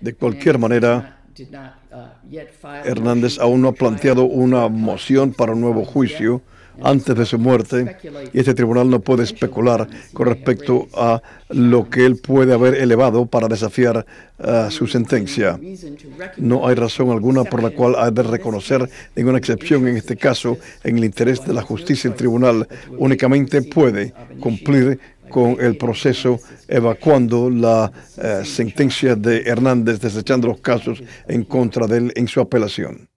De cualquier manera, uh, Hernández aún no ha planteado una moción para un nuevo juicio antes de su muerte y este tribunal no puede especular con respecto a lo que él puede haber elevado para desafiar uh, su sentencia. No hay razón alguna por la cual ha de reconocer ninguna excepción en este caso en el interés de la justicia. El tribunal únicamente puede cumplir con el proceso evacuando la eh, sentencia de Hernández, desechando los casos en contra de él en su apelación.